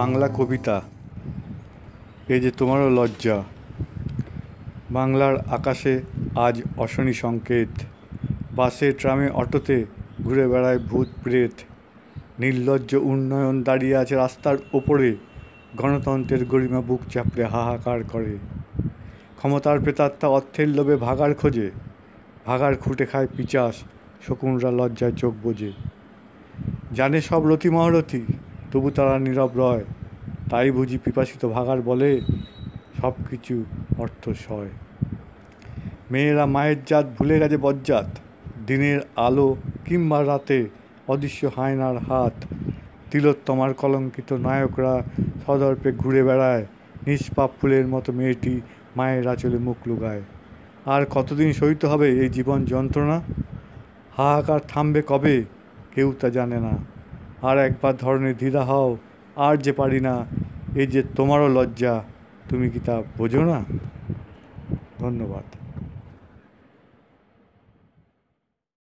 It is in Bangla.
বাংলা কবিতা এই যে তোমারও লজ্জা বাংলার আকাশে আজ অশনি সংকেত বাসে ট্রামে অটোতে ঘুরে বেড়ায় ভূত প্রেত নির্লজ্জ উন্নয়ন দাঁড়িয়ে আছে রাস্তার ওপরে গণতন্ত্রের গরিমা বুক চাপড়ে হাহাকার করে ক্ষমতার প্রেতাত্মা অর্থের লোভে ভাগার খোঁজে ভাগার খুঁটে খায় পিচাস শকুনরা লজ্জায় চোখ বোঝে জানে সব রতি মহারথী তবু তারা নীরব রয় তাই বুঝি পিপাসিত ভাগার বলে সব কিছু অর্থ সয় মেয়েরা মায়ের জাত ভুলে গেছে বজ্জাত দিনের আলো কিংবা রাতে অদৃশ্য হায়নার হাত তিলোত্তমার কলঙ্কিত নায়করা সদর্পে ঘুরে বেড়ায় নিষ্পাপ ফুলের মতো মেয়েটি মায়ের আঁচলে মুখ লুগায় আর কতদিন সহিত হবে এই জীবন যন্ত্রণা হাহাকার থামবে কবে কেউ তা জানে না আর একবার ধরনের দ্বিধা হও আর যে পারি না এই যে তোমারও লজ্জা তুমি কি তা বোঝো না ধন্যবাদ